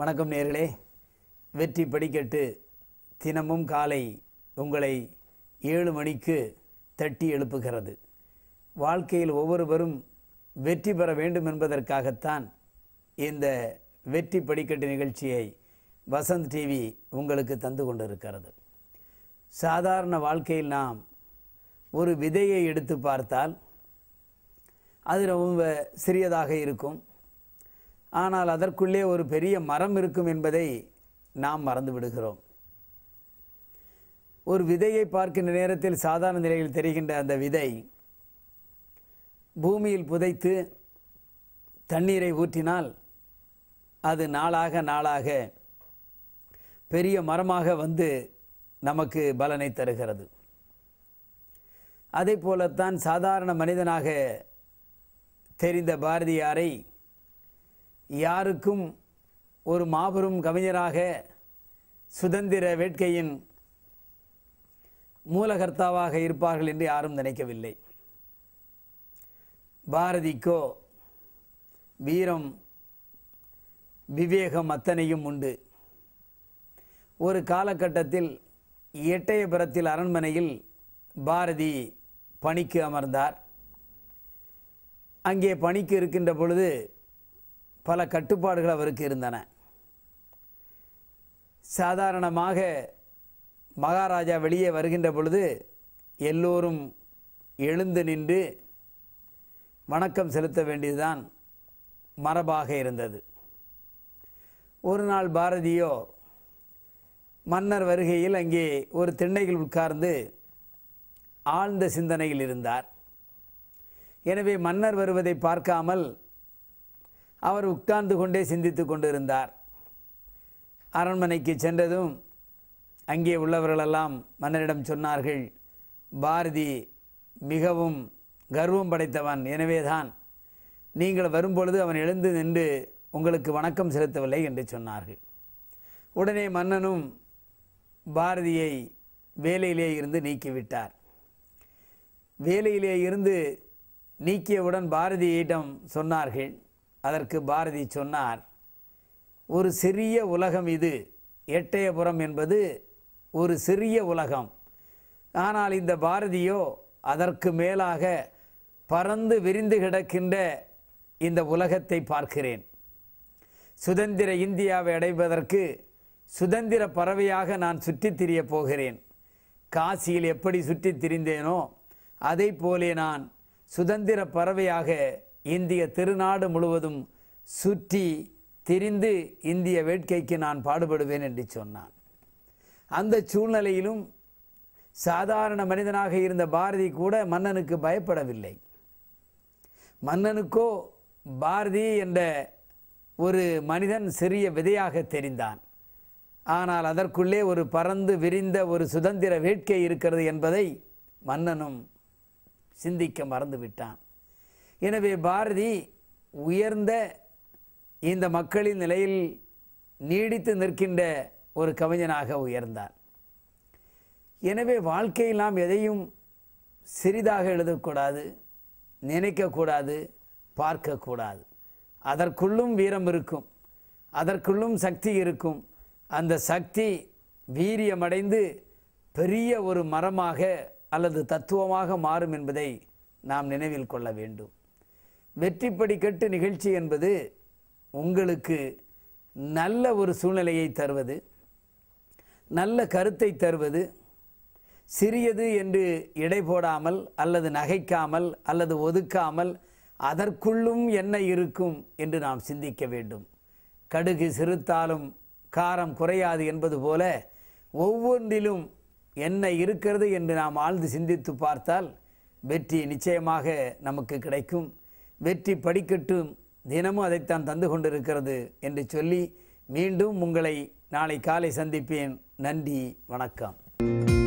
வணக்கம் நேர்களே வெற்றி படிக்கட்டு தினமும் காலை உங்களை ஏழு மணிக்கு தட்டி எழுப்புகிறது வாழ்க்கையில் ஒவ்வொருவரும் வெற்றி பெற வேண்டும் என்பதற்காகத்தான் இந்த வெற்றி படிக்கட்டு நிகழ்ச்சியை வசந்த் டிவி உங்களுக்கு தந்து கொண்டிருக்கிறது சாதாரண வாழ்க்கையில் நாம் ஒரு விதையை எடுத்து பார்த்தால் அது ரொம்ப சிறியதாக இருக்கும் ஆனால் அதற்குள்ளே ஒரு பெரிய மரம் இருக்கும் என்பதை நாம் மறந்து விடுகிறோம் ஒரு விதையை பார்க்கின்ற நேரத்தில் சாதாரண நிலையில் தெரிகின்ற அந்த விதை பூமியில் புதைத்து தண்ணீரை ஊற்றினால் அது நாளாக நாளாக பெரிய மரமாக வந்து நமக்கு பலனை தருகிறது அதே போலத்தான் சாதாரண மனிதனாக தெரிந்த பாரதியாரை யாருக்கும் ஒரு மாபெரும் கவிஞராக சுதந்திர வேட்கையின் மூலகர்த்தாவாக இருப்பார்கள் என்று யாரும் நினைக்கவில்லை பாரதிக்கோ வீரம் விவேகம் அத்தனையும் உண்டு ஒரு காலகட்டத்தில் எட்டயபுரத்தில் அரண்மனையில் பாரதி பணிக்கு அமர்ந்தார் அங்கே பணிக்கு இருக்கின்ற பொழுது பல கட்டுப்பாடுகள் அவருக்கு இருந்தன சாதாரணமாக மகாராஜா வெளியே வருகின்ற பொழுது எல்லோரும் எழுந்து நின்று வணக்கம் செலுத்த வேண்டியதுதான் மரபாக இருந்தது ஒரு நாள் பாரதியோ மன்னர் வருகையில் அங்கே ஒரு திண்ணையில் உட்கார்ந்து ஆழ்ந்த சிந்தனையில் இருந்தார் எனவே மன்னர் வருவதை பார்க்காமல் அவர் உட்கார்ந்து கொண்டே சிந்தித்து கொண்டிருந்தார் அரண்மனைக்கு சென்றதும் அங்கே உள்ளவர்களெல்லாம் மன்னரிடம் சொன்னார்கள் பாரதி மிகவும் கர்வம் படைத்தவன் எனவேதான் நீங்கள் வரும்பொழுது அவன் எழுந்து நின்று உங்களுக்கு வணக்கம் செலுத்தவில்லை என்று சொன்னார்கள் உடனே மன்னனும் பாரதியை வேலையிலே இருந்து நீக்கிவிட்டார் வேலையிலே இருந்து நீக்கியவுடன் பாரதியிடம் சொன்னார்கள் அதற்கு பாரதி சொன்னார் ஒரு சிறிய உலகம் இது எட்டயபுரம் என்பது ஒரு சிறிய உலகம் ஆனால் இந்த பாரதியோ அதற்கு மேலாக பறந்து விரிந்து கிடக்கின்ற இந்த உலகத்தை பார்க்கிறேன் சுதந்திர இந்தியாவை அடைவதற்கு சுதந்திர பறவையாக நான் சுற்றித் திரியப் போகிறேன் காசியில் எப்படி சுற்றித் திரிந்தேனோ அதை போலே நான் சுதந்திர பறவையாக இந்திய திருநாடு முழுவதும் சுற்றி திரிந்து இந்திய வேட்கைக்கு நான் பாடுபடுவேன் என்று சொன்னான் அந்த சூழ்நிலையிலும் சாதாரண மனிதனாக இருந்த பாரதி கூட மன்னனுக்கு பயப்படவில்லை மன்னனுக்கோ பாரதி என்ற ஒரு மனிதன் சிறிய விதையாக தெரிந்தான் ஆனால் அதற்குள்ளே ஒரு பறந்து விரிந்த ஒரு சுதந்திர வேட்கை இருக்கிறது என்பதை மன்னனும் சிந்திக்க மறந்துவிட்டான் எனவே பாரதி உயர்ந்த இந்த மக்களின் நிலையில் நீடித்து நிற்கின்ற ஒரு கவிஞனாக உயர்ந்தார் எனவே வாழ்க்கையில் நாம் எதையும் சிறிதாக எழுதக்கூடாது நினைக்கக்கூடாது பார்க்கக்கூடாது அதற்குள்ளும் வீரம் இருக்கும் அதற்குள்ளும் சக்தி இருக்கும் அந்த சக்தி வீரியமடைந்து பெரிய ஒரு மரமாக அல்லது தத்துவமாக மாறும் என்பதை நாம் நினைவில் கொள்ள வேண்டும் வெற்றி படிக்கட்டு நிகழ்ச்சி என்பது உங்களுக்கு நல்ல ஒரு சூழ்நிலையை தருவது நல்ல கருத்தை தருவது சிறியது என்று இடை போடாமல் அல்லது நகைக்காமல் அல்லது ஒதுக்காமல் அதற்குள்ளும் என்ன இருக்கும் என்று நாம் சிந்திக்க வேண்டும் கடுகு சிறுத்தாலும் காரம் குறையாது என்பது போல ஒவ்வொன்றிலும் என்ன இருக்கிறது என்று நாம் ஆழ்ந்து சிந்தித்து பார்த்தால் வெற்றி நிச்சயமாக நமக்கு கிடைக்கும் வெற்றி படிக்கட்டும் தினமும் அதைத்தான் தந்து கொண்டிருக்கிறது என்று சொல்லி மீண்டும் உங்களை நாளை காலை சந்திப்பேன் நன்றி வணக்கம்